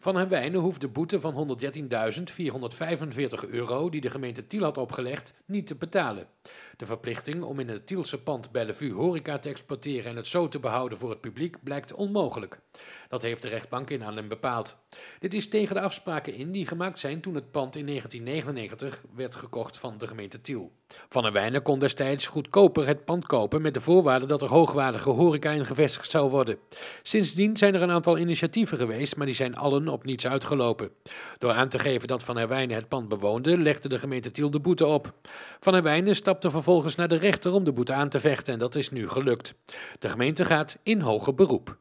Van Wijnen hoeft de boete van 113.445 euro die de gemeente Tiel had opgelegd niet te betalen. De verplichting om in het Tielse pand Bellevue horeca te exporteren en het zo te behouden voor het publiek blijkt onmogelijk. Dat heeft de rechtbank in Arnhem bepaald. Dit is tegen de afspraken in die gemaakt zijn toen het pand in 1999 werd gekocht van de gemeente Tiel. Van der Wijnen kon destijds goedkoper het pand kopen met de voorwaarde dat er hoogwaardige horeca in gevestigd zou worden. Sindsdien zijn er een aantal initiatieven geweest, maar die zijn allen op niets uitgelopen. Door aan te geven dat Van Herwijnen het pand bewoonde, legde de gemeente Tiel de boete op. Van Herwijnen stapte vervolgens naar de rechter om de boete aan te vechten en dat is nu gelukt. De gemeente gaat in hoger beroep.